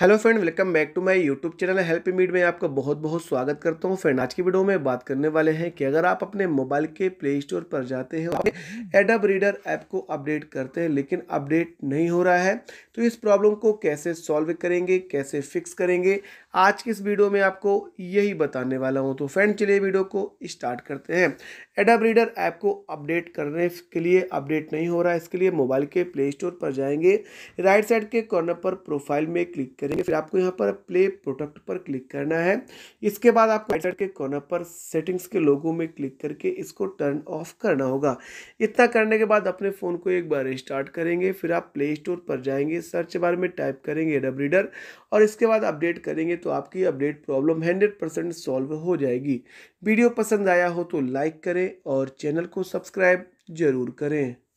hello friend welcome back to my YouTube channel help मीड में आपका बहुत बहुत स्वागत करता हूं फ्रेंड आज की वीडियो में बात करने वाले हैं कि अगर आप अपने मोबाइल के प्ले स्टोर पर जाते हैं आप एडब रीडर ऐप को अपडेट करते हैं लेकिन अपडेट नहीं हो रहा है तो इस प्रॉब्लम को कैसे सॉल्व करेंगे कैसे फिक्स करेंगे आज की इस वीडियो में आपको यही बताने वाला हूँ तो फ्रेंड चलिए वीडियो को स्टार्ट करते हैं एडब रीडर ऐप को अपडेट करने के लिए अपडेट नहीं हो रहा है इसके लिए मोबाइल के प्ले स्टोर पर जाएंगे राइट साइड के कॉर्नर पर प्रोफाइल में क्लिक देंगे फिर आपको यहाँ पर प्ले प्रोडक्ट पर क्लिक करना है इसके बाद आपको राइटर के कॉर्नर पर सेटिंग्स के लोगों में क्लिक करके इसको टर्न ऑफ करना होगा इतना करने के बाद अपने फ़ोन को एक बार स्टार्ट करेंगे फिर आप प्ले स्टोर पर जाएंगे सर्च बार में टाइप करेंगे डब रीडर और इसके बाद अपडेट करेंगे तो आपकी update problem hundred percent solve हो जाएगी वीडियो पसंद आया हो तो लाइक करें और चैनल को सब्सक्राइब ज़रूर करें